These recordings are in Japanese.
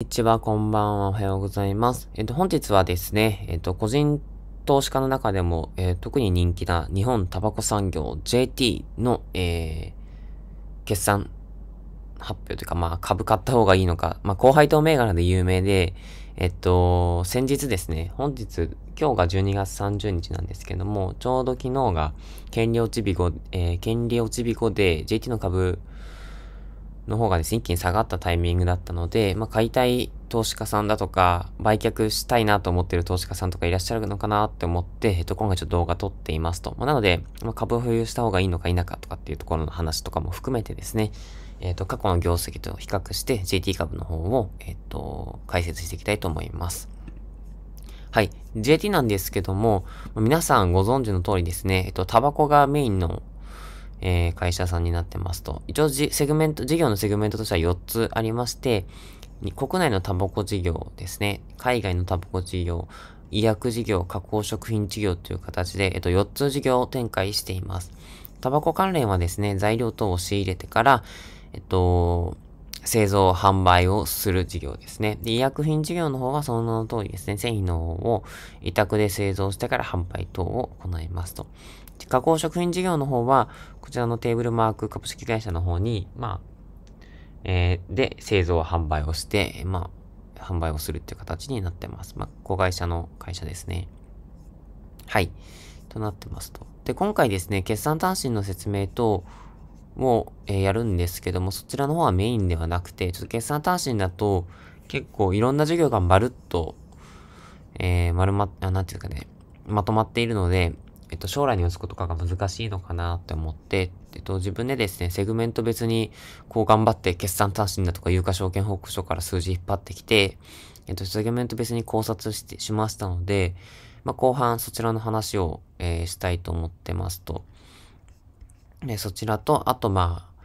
こんにちは、こんばんは、おはようございます。えっ、と、本日はですね、えっ、と、個人投資家の中でも、えー、特に人気な日本タバコ産業 JT の、えー、決算発表というか、まあ、株買った方がいいのか、まあ、後輩と銘柄で有名で、えっと、先日ですね、本日、今日が12月30日なんですけども、ちょうど昨日が、権利落ち日後、えー、権利落ち日後で JT の株の方がですね、一気に下がったタイミングだったので、まあ、買いたい投資家さんだとか、売却したいなと思ってる投資家さんとかいらっしゃるのかなって思って、えっと、今回ちょっと動画撮っていますと。まあ、なので、まあ、株を保有した方がいいのか否かとかっていうところの話とかも含めてですね、えっ、と、過去の業績と比較して JT 株の方を、えっ、と、解説していきたいと思います。はい。JT なんですけども、皆さんご存知の通りですね、えっと、タバコがメインのえー、会社さんになってますと。一応セグメント、事業のセグメントとしては4つありまして、国内のタバコ事業ですね、海外のタバコ事業、医薬事業、加工食品事業という形で、えっと、4つ事業を展開しています。タバコ関連はですね、材料等を仕入れてから、えっと、製造、販売をする事業ですね。で、医薬品事業の方はその名の通りですね、繊維の方を委託で製造してから販売等を行いますと。加工食品事業の方は、こちらのテーブルマーク株式会社の方に、まあ、えー、で、製造販売をして、まあ、販売をするっていう形になってます。まあ、子会社の会社ですね。はい。となってますと。で、今回ですね、決算単身の説明と、を、えー、やるんですけども、そちらの方はメインではなくて、ちょっと決算単身だと、結構いろんな授業がまるっと、えー、丸ま、あ、なんていうかね、まとまっているので、えっと、将来に打つことかが難しいのかなって思って、えっと、自分でですね、セグメント別に、こう頑張って決算単身だとか有価証券報告書から数字引っ張ってきて、えっと、セグメント別に考察して、しましたので、まあ、後半そちらの話を、えー、したいと思ってますと。で、そちらと、あとまあ、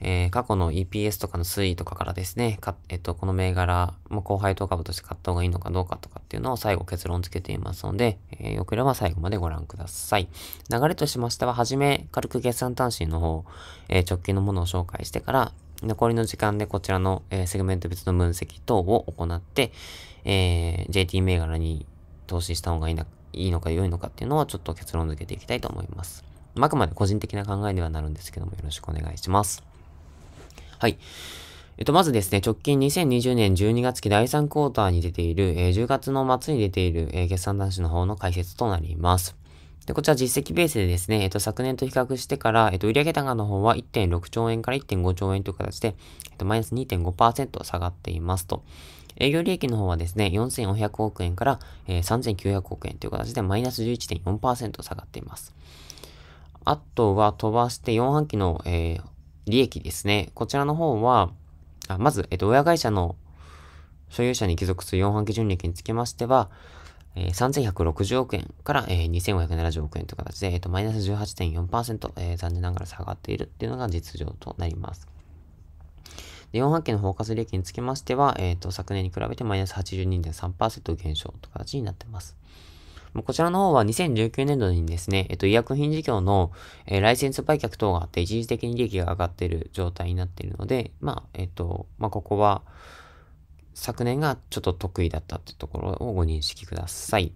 えー、過去の EPS とかの推移とかからですね、かえっと、この銘柄、まあ、後輩当株として買った方がいいのかどうかとかっていうのを最後結論付けていますので、えー、よければ最後までご覧ください。流れとしましては、はじめ軽く決算単身の方、えー、直近のものを紹介してから、残りの時間でこちらの、えー、セグメント別の分析等を行って、えー、JT 銘柄に投資した方がいいないいのか良いのかっていうのをちょっと結論付けていきたいと思います。あくまで個人的な考えではなるんですけども、よろしくお願いします。はい。えっと、まずですね、直近2020年12月期第3クォーターに出ている、えー、10月の末に出ている、えー、決算男子の方の解説となります。で、こちら実績ベースでですね、えっと、昨年と比較してから、えっと、売上高の方は1.6兆円から1.5兆円という形で、えっと、マイナス2.5%下がっていますと。営業利益の方はですね、4 5 0 0億円から、えー、3900億円という形で、マイナス11.4%下がっています。あとは飛ばして4半期の、えー利益ですね。こちらの方は、あまず、えっと、親会社の所有者に帰属する4半期純利益につきましては、えー、3160億円から、えー、2570億円という形で、えっと、マイナス18.4%、えー、残念ながら下がっているっていうのが実情となります。で、4半期の包括利益につきましては、えー、と、昨年に比べてマイナス82.3%減少という形になっています。こちらの方は2019年度にですね、えっと、医薬品事業の、えー、ライセンス売却等があって、一時的に利益が上がっている状態になっているので、まあ、えっと、まあ、ここは、昨年がちょっと得意だったってところをご認識ください。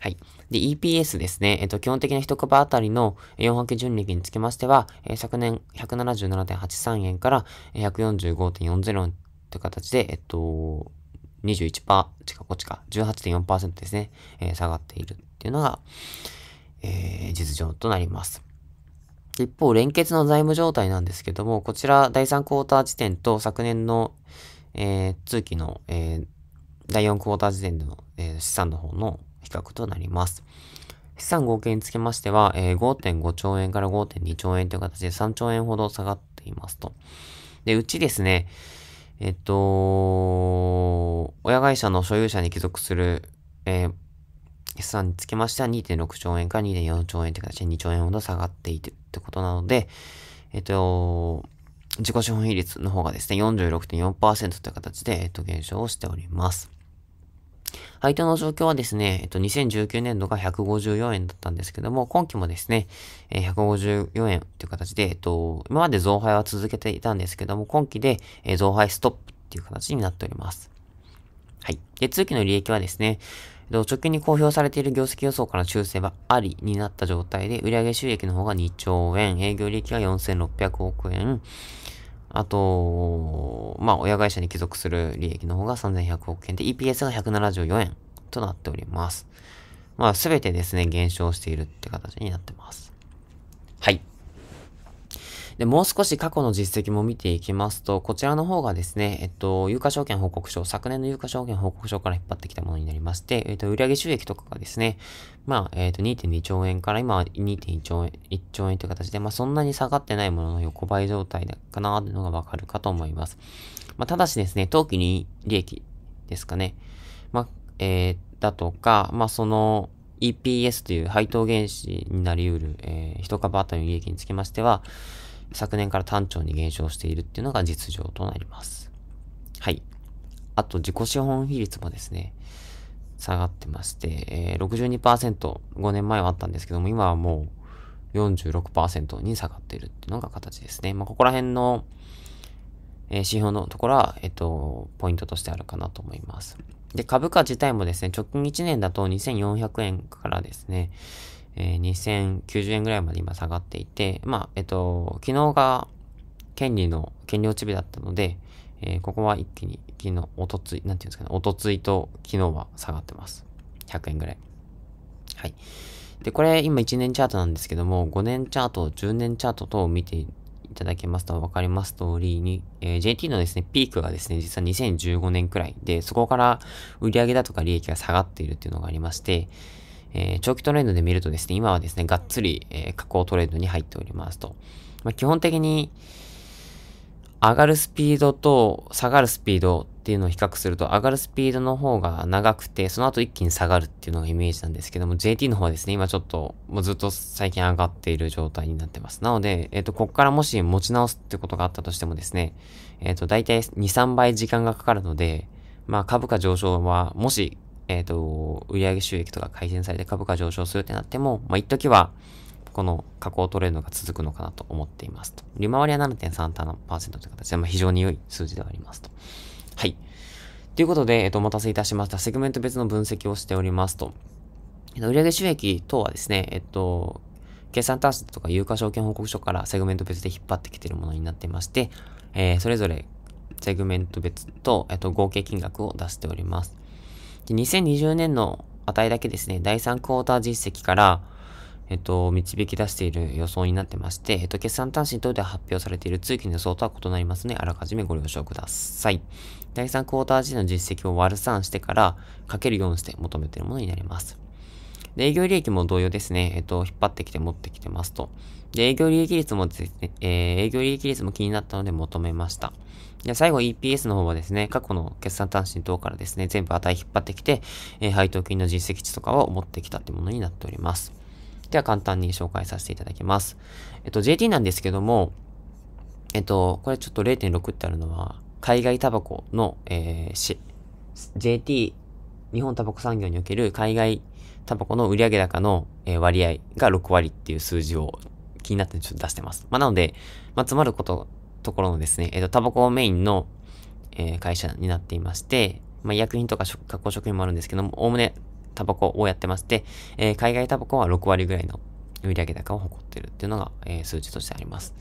はい。で、EPS ですね。えっと、基本的な一株当たりの4波形純利益につきましては、えー、昨年177.83円から145.40円という形で、えっと、21%ちかこっちか、18.4%ですね、えー、下がっているっていうのが、えー、実情となります。一方、連結の財務状態なんですけども、こちら第3クォーター時点と昨年の、えー、通期の、えー、第4クォーター時点での、えー、資産の方の比較となります。資産合計につきましては、えー、5.5兆円から5.2兆円という形で3兆円ほど下がっていますと。で、うちですね、えっと、親会社の所有者に帰属する、えー、資産につきましては2.6兆円から2.4兆円という形で2兆円ほど下がっているってことなので、えっ、ー、と、自己資本比率の方がですね、46.4%という形で、えっ、ー、と、減少をしております。配当の状況はですね、えっと、2019年度が154円だったんですけども、今期もですね、えー、154円という形で、えっと、今まで増配は続けていたんですけども、今期で、えー、増配ストップっていう形になっております。はい。で、通期の利益はですね、直近に公表されている業績予想から修正はありになった状態で、売上収益の方が2兆円、営業利益が4600億円、あと、まあ、親会社に帰属する利益の方が3100億円で、EPS が174円となっております。まあ、すべてですね、減少しているって形になってます。はい。で、もう少し過去の実績も見ていきますと、こちらの方がですね、えっと、有価証券報告書、昨年の有価証券報告書から引っ張ってきたものになりまして、えっと、売上収益とかがですね、まあ、えっと、2.2兆円から今は2.1兆円、1兆円という形で、まあ、そんなに下がってないものの横ばい状態かなというのがわかるかと思います。まあ、ただしですね、当期に利益ですかね。まあ、えー、だとか、まあ、その、EPS という配当原子になりうる、えー、1株当たりの利益につきましては、昨年から単調に減少しているっていうのが実情となります。はい。あと、自己資本比率もですね、下がってまして、えー、62%、5年前はあったんですけども、今はもう46%に下がっているっていうのが形ですね。まあ、ここら辺の、えー、指標のところは、えっと、ポイントとしてあるかなと思います。で、株価自体もですね、直近1年だと2400円からですね、えー、2090円ぐらいまで今下がっていて、まあ、えっと、昨日が権利の、権利落ち日だったので、えー、ここは一気に、昨日、おとつい、なんていうんですかね、おとついと昨日は下がってます。100円ぐらい。はい。で、これ今1年チャートなんですけども、5年チャート、10年チャートと見ていただけますと分かります通りに、えー、JT のですね、ピークがですね、実は2015年くらいで、そこから売上だとか利益が下がっているっていうのがありまして、えー、長期トレンドで見るとですね、今はですね、がっつり、えー、下降トレンドに入っておりますと。まあ、基本的に、上がるスピードと下がるスピードっていうのを比較すると、上がるスピードの方が長くて、その後一気に下がるっていうのがイメージなんですけども、JT の方はですね、今ちょっと、もうずっと最近上がっている状態になってます。なので、えっ、ー、と、ここからもし持ち直すってことがあったとしてもですね、えっ、ー、と、大体2、3倍時間がかかるので、まあ株価上昇は、もしえっ、ー、と、売上収益とか改善されて株価上昇するってなっても、まあ、一時は、この下降トレンドが続くのかなと思っていますと。利回りは7.3%という形で、まあ、非常に良い数字ではありますと。はい。ということで、えっ、ー、と、お待たせいたしました。セグメント別の分析をしておりますと。えっ、ー、と、売上収益等はですね、えっ、と、決算達成とか有価証券報告書からセグメント別で引っ張ってきているものになっていまして、えー、それぞれセグメント別と、えっと、合計金額を出しております。で、2020年の値だけですね、第3クォーター実績から、えっと、導き出している予想になってまして、えっと、決算単身等で発表されている通期の予想とは異なりますね。あらかじめご了承ください。第3クォーター時の実績を割る3してから、かける4して求めているものになります。で、営業利益も同様ですね。えっと、引っ張ってきて持ってきてますと。で、営業利益率もですね、えー、営業利益率も気になったので求めました。じゃ最後 EPS の方はですね、過去の決算端子等からですね、全部値引っ張ってきて、えー、配当金の実績値とかを持ってきたってものになっております。では簡単に紹介させていただきます。えっと、JT なんですけども、えっと、これちょっと0.6ってあるのは、海外タバコの、えー、し、JT、日本タバコ産業における海外タバコの売上高の、え割合が6割っていう数字を気になってちょっと出してます。まあ、なので、まあ、詰まることところのですね、えっ、ー、と、タバコメインの、えー、会社になっていまして、まあ、医薬品とか加工食品もあるんですけども、おおむねタバコをやってまして、えー、海外タバコは6割ぐらいの売上高を誇ってるっていうのが、えー、数値としてあります。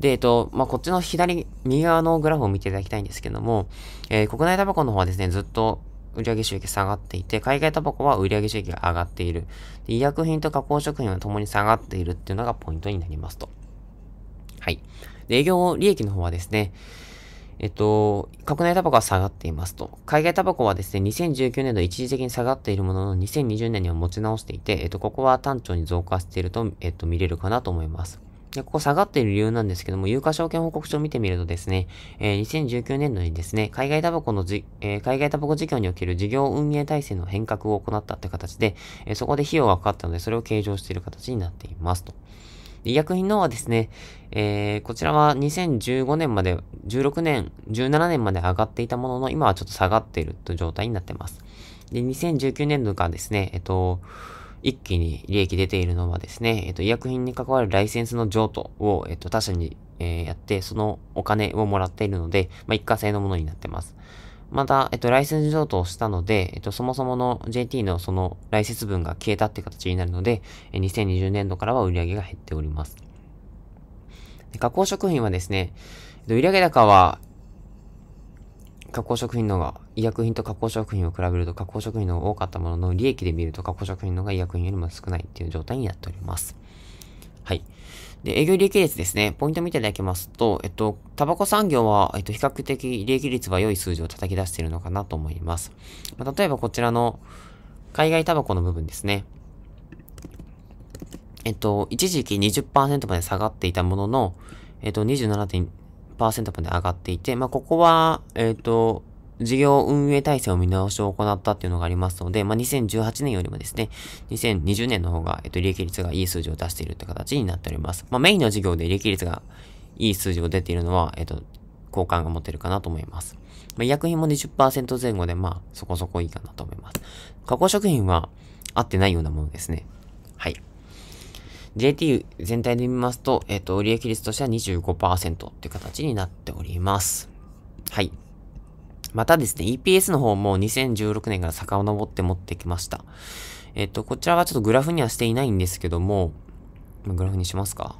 で、えっと、まあ、こっちの左、右側のグラフを見ていただきたいんですけども、えー、国内タバコの方はですね、ずっと売上収益下がっていて、海外タバコは売上収益が上がっている。で医薬品と加工食品は共に下がっているっていうのがポイントになりますと。はい。で、営業利益の方はですね、えっと、国内タバコは下がっていますと。海外タバコはですね、2019年度一時的に下がっているものの、2020年には持ち直していて、えっと、ここは単調に増加していると、えっと、見れるかなと思います。で、ここ下がっている理由なんですけども、有価証券報告書を見てみるとですね、えー、2019年度にですね、海外タバコのじ、えー、海外タバコ事業における事業運営体制の変革を行ったって形で、えー、そこで費用がかかったので、それを計上している形になっていますと。医薬品の方はですね、えー、こちらは2015年まで、16年、17年まで上がっていたものの、今はちょっと下がっているという状態になっています。で、2019年度からですね、えっと、一気に利益出ているのはですね、えっと、医薬品に関わるライセンスの譲渡を、えっと、他社に、えー、やって、そのお金をもらっているので、まあ、一過性のものになっています。また、えっと、ライセンス譲渡をしたので、えっと、そもそもの JT のその来ス分が消えたって形になるので、2020年度からは売り上げが減っております。で加工食品はですね、えっと、売上高は、加工食品のが、医薬品と加工食品を比べると加工食品の方が多かったものの、利益で見ると加工食品の方が医薬品よりも少ないっていう状態になっております。はい。で、営業利益率ですね。ポイント見ていただきますと、えっと、タバコ産業は、えっと、比較的利益率は良い数字を叩き出しているのかなと思います。まあ、例えばこちらの、海外タバコの部分ですね。えっと、一時期20%まで下がっていたものの、えっと、27.2%まで上がっていて、まあ、ここは、えっと、事業運営体制を見直しを行ったっていうのがありますので、まあ、2018年よりもですね、2020年の方が、えっと、利益率がいい数字を出しているって形になっております。まあ、メインの事業で利益率がいい数字を出ているのは、えっと、好感が持てるかなと思います。まあ、医薬品も20%前後で、まあ、そこそこいいかなと思います。加工食品は合ってないようなものですね。はい。JT 全体で見ますと、えっと、利益率としては25%っていう形になっております。はい。またですね、EPS の方も2016年から遡って持ってきました。えっと、こちらはちょっとグラフにはしていないんですけども、グラフにしますか。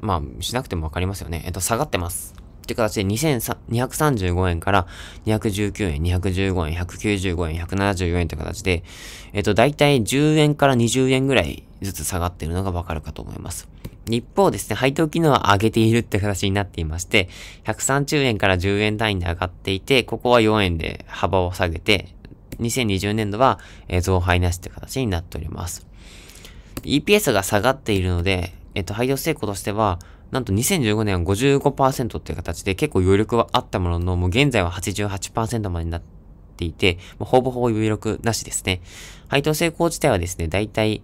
まあ、しなくてもわかりますよね。えっと、下がってます。っていう形で235円から219円、215円、195円、174円という形で、えっと、だいたい10円から20円ぐらいずつ下がっているのがわかるかと思います。一方ですね、配当機能は上げているって形になっていまして、130円から10円単位で上がっていて、ここは4円で幅を下げて、2020年度は増配なしって形になっております。EPS が下がっているので、えっと、配当成功としては、なんと2015年は55%っていう形で結構余力はあったものの、もう現在は88%までになっていて、もうほぼほぼ余力なしですね。配当成功自体はですね、だいたい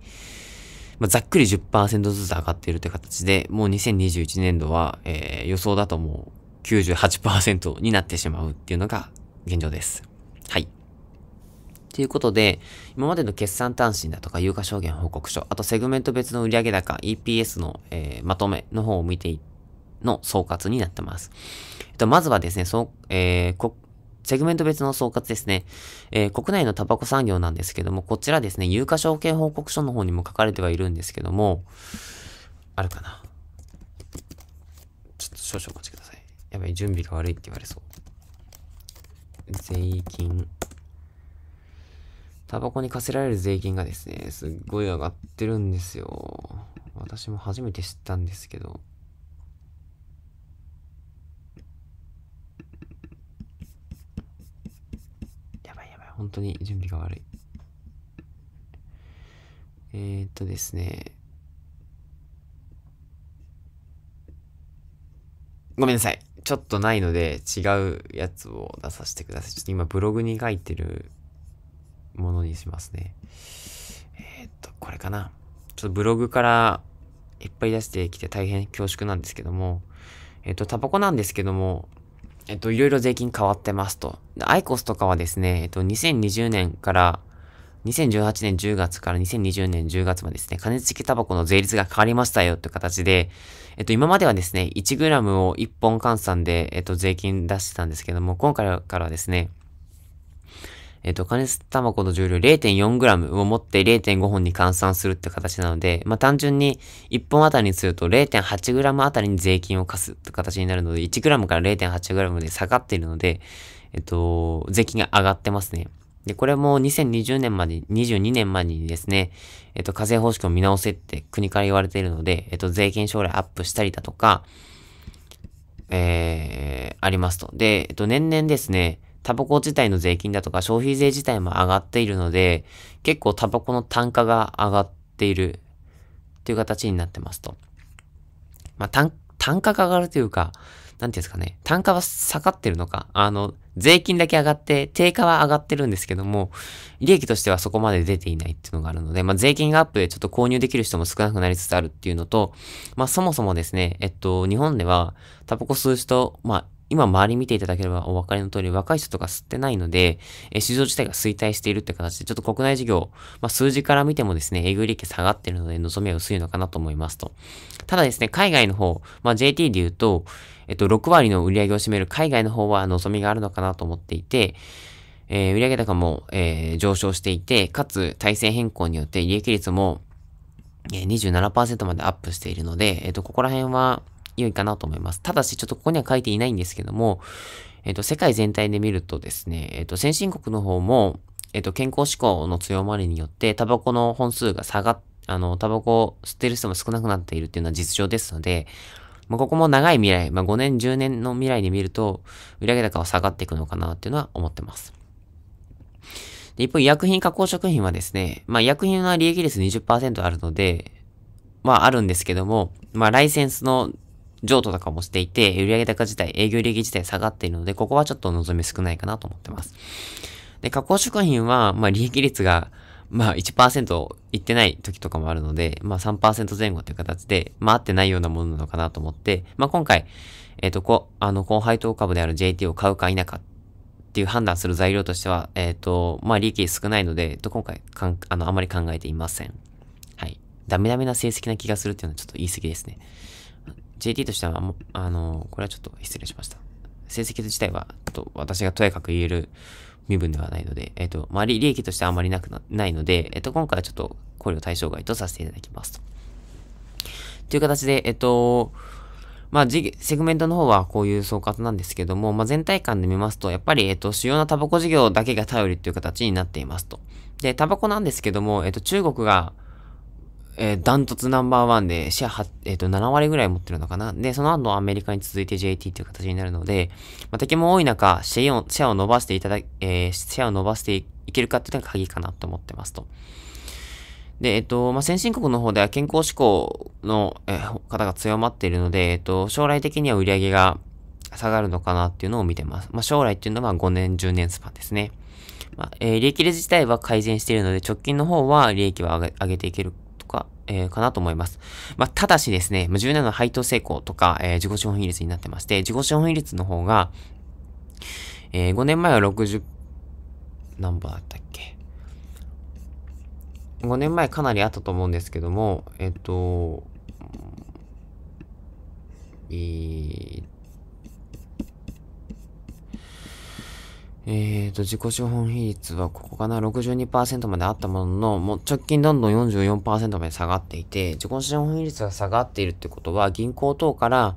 まあ、ざっくり10%ずつ上がっているという形で、もう2021年度は、えー、予想だともう98%になってしまうっていうのが現状です。はい。ということで、今までの決算単身だとか、有価証券報告書、あとセグメント別の売上高、EPS の、えー、まとめの方を見ての総括になってます。えっと、まずはですね、そう、えー、セグメント別の総括ですね。えー、国内のタバコ産業なんですけども、こちらですね、有価証券報告書の方にも書かれてはいるんですけども、あるかな。ちょっと少々お待ちください。やばい、準備が悪いって言われそう。税金。タバコに課せられる税金がですね、すっごい上がってるんですよ。私も初めて知ったんですけど。本当に準備が悪い。えー、っとですね。ごめんなさい。ちょっとないので違うやつを出させてください。ちょっと今ブログに書いてるものにしますね。えー、っと、これかな。ちょっとブログからいっぱい出してきて大変恐縮なんですけども、えっと、タバコなんですけども、えっと、いろいろ税金変わってますと。アイコスとかはですね、えっと、2020年から、2018年10月から2020年10月までですね、加熱式タバコの税率が変わりましたよという形で、えっと、今まではですね、1g を1本換算で、えっと、税金出してたんですけども、今回からはですね、えっ、ー、と、加熱タコの重量 0.4g を持って0.5本に換算するって形なので、まあ、単純に1本あたりにすると 0.8g あたりに税金を課すって形になるので、1g から 0.8g で下がっているので、えっ、ー、と、税金が上がってますね。で、これも2020年まで、22年までにですね、えっ、ー、と、課税方式を見直せって国から言われているので、えっと、税金将来アップしたりだとか、えー、ありますと。で、えっと、年々ですね、タバコ自体の税金だとか消費税自体も上がっているので、結構タバコの単価が上がっているという形になってますと。まあ、単、単価が上がるというか、なんていうんですかね、単価は下がってるのか、あの、税金だけ上がって、定価は上がってるんですけども、利益としてはそこまで出ていないっていうのがあるので、まあ、税金がアップでちょっと購入できる人も少なくなりつつあるっていうのと、まあ、そもそもですね、えっと、日本では、タバコ吸う人、まあ、今周り見ていただければお分かりの通り、若い人とか吸ってないので、え市場自体が衰退しているって形で、ちょっと国内事業、まあ、数字から見てもですね、営業利益下がってるので、望みは薄いのかなと思いますと。ただですね、海外の方、まあ、JT で言うと、えっと、6割の売り上げを占める海外の方は望みがあるのかなと思っていて、えー、売上高も、えー、上昇していて、かつ、体制変更によって利益率も、えー、27%までアップしているので、えっ、と、ここら辺は、良いかなと思います。ただし、ちょっとここには書いていないんですけども、えっ、ー、と、世界全体で見るとですね、えっ、ー、と、先進国の方も、えっ、と、健康志向の強まりによって、タバコの本数が下がっ、あの、タバコを吸ってる人も少なくなっているっていうのは実情ですので、まあ、ここも長い未来、まあ、5年、10年の未来で見ると、売上高は下がっていくのかなっていうのは思ってます。で、一方、医薬品加工食品はですね、まあ、医薬品は利益率20%あるので、まあ、あるんですけども、まあ、ライセンスの譲渡とかもしていて、売上高自体、営業利益自体下がっているので、ここはちょっと望み少ないかなと思ってます。で、加工食品は、まあ、利益率が、まあ1%いってない時とかもあるので、まあ3%前後という形で、まあ合ってないようなものなのかなと思って、まあ今回、えっ、ー、と、こ、あの、後配当株である JT を買うか否かっていう判断する材料としては、えっ、ー、と、まあ利益少ないので、と、今回かん、あの、あまり考えていません。はい。ダメダメな成績な気がするっていうのはちょっと言い過ぎですね。JT としては、あの、これはちょっと失礼しました。成績自体は、と私がとやかく言える身分ではないので、えっ、と、まり利益としてはあまりなくなないので、えっ、と、今回はちょっと考慮対象外とさせていただきます。という形で、えっ、と、まあ、セグメントの方はこういう総括なんですけども、まあ、全体感で見ますと、やっぱり、えっ、と、主要なタバコ事業だけが頼りという形になっていますと。で、タバコなんですけども、えっ、と、中国が、えー、ダントツナンバーワンで、シェア、えっ、ー、と、7割ぐらい持ってるのかな。で、その後アメリカに続いて JT っていう形になるので、まあ、敵も多い中、シェアを、シェアを伸ばしていただ、えー、シェアを伸ばしていけるかっていうのが鍵かなと思ってますと。で、えっと、まあ、先進国の方では健康志向の、え方が強まっているので、えっと、将来的には売り上げが下がるのかなっていうのを見てます。まあ、将来っていうのは5年、10年スパンですね。まあ、えー、利益率自体は改善しているので、直近の方は利益は上げ上げていけるか、えー、かなと思います。まあ、ただしですね、17の配当成功とか、えー、自己資本比率になってまして、自己資本比率の方が、えー、5年前は60、何本だったっけ ?5 年前かなりあったと思うんですけども、えっ、と、えー、えーと、自己資本比率はここかな、62%まであったものの、もう直近どんどん44%まで下がっていて、自己資本比率が下がっているってことは、銀行等から、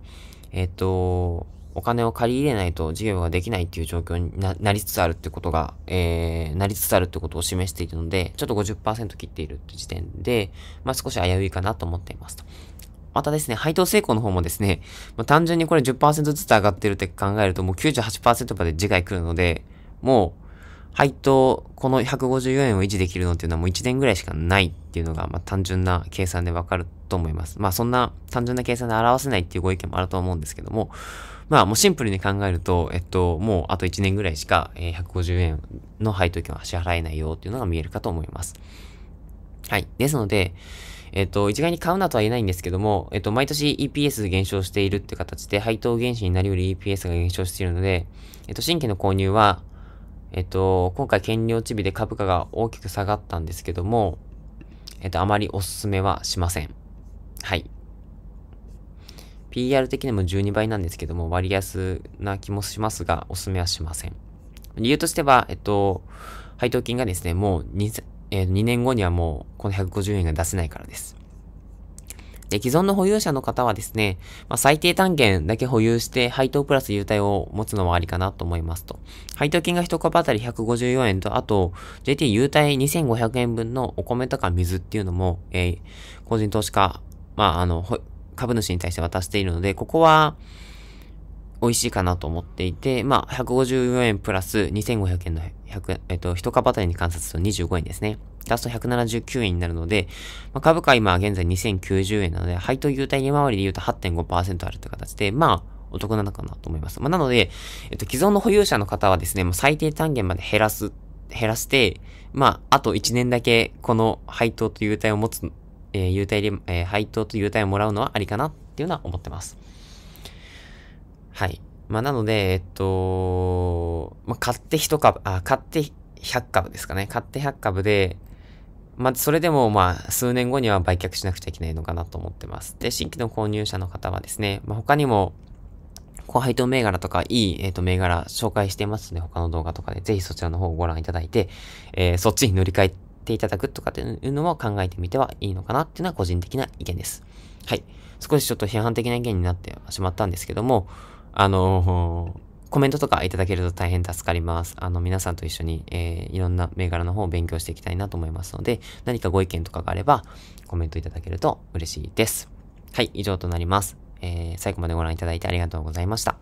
えっ、ー、と、お金を借り入れないと事業ができないっていう状況になりつつあるってことが、えー、なりつつあるってことを示しているので、ちょっと50%切っているって時点で、まあ、少し危ういかなと思っていますと。またですね、配当成功の方もですね、まあ、単純にこれ10%ずつ上がってるって考えるともう98%まで次回来るので、もう、配当、この154円を維持できるのっていうのはもう1年ぐらいしかないっていうのが、まあ単純な計算でわかると思います。まあそんな単純な計算で表せないっていうご意見もあると思うんですけども、まあもうシンプルに考えると、えっと、もうあと1年ぐらいしか、え150円の配当金は支払えないよっていうのが見えるかと思います。はい。ですので、えっと、一概に買うなとは言えないんですけども、えっと、毎年 EPS 減少しているって形で、配当原資になりうる EPS が減少しているので、えっと、新規の購入は、えっと、今回兼落ち日で株価が大きく下がったんですけども、えっと、あまりおすすめはしません。はい。PR 的にも12倍なんですけども、割安な気もしますが、おすすめはしません。理由としては、えっと、配当金がですね、もう 2,、え2年後にはもうこの150円が出せないからです。で、既存の保有者の方はですね、まあ、最低単元だけ保有して配当プラス優待を持つのはありかなと思いますと。配当金が1株当たり154円と、あと JT 優待2500円分のお米とか水っていうのも、えー、個人投資家、まあ、あの、株主に対して渡しているので、ここは、美味しいかなと思っていて、まあ、154円プラス2500円の100、えっと、1株当たりに換算すると25円ですね。足すと179円になるので、まあ、株価は今現在2090円なので、配当優待利回りで言うと8.5%あるって形で、まあ、お得なのかなと思います。まあ、なので、えっと、既存の保有者の方はですね、もう最低単元まで減らす、減らして、まあ、あと1年だけこの配当と優待を持つ、えー、優待で、えー、配当と優待をもらうのはありかなっていうのは思ってます。はい。まあ、なので、えっと、まあ、買って1株、あ、買って100株ですかね。買って100株で、まあ、それでも、まあ、数年後には売却しなくちゃいけないのかなと思ってます。で、新規の購入者の方はですね、まあ、他にも、高配当銘柄とかいい、えっ、ー、と、銘柄紹介していますので、他の動画とかで、ぜひそちらの方をご覧いただいて、えー、そっちに乗り換えていただくとかっていうのも考えてみてはいいのかなっていうのは個人的な意見です。はい。少しちょっと批判的な意見になってしまったんですけども、あのーコメントとかいただけると大変助かります。あの、皆さんと一緒に、えー、いろんな銘柄の方を勉強していきたいなと思いますので、何かご意見とかがあれば、コメントいただけると嬉しいです。はい、以上となります。えー、最後までご覧いただいてありがとうございました。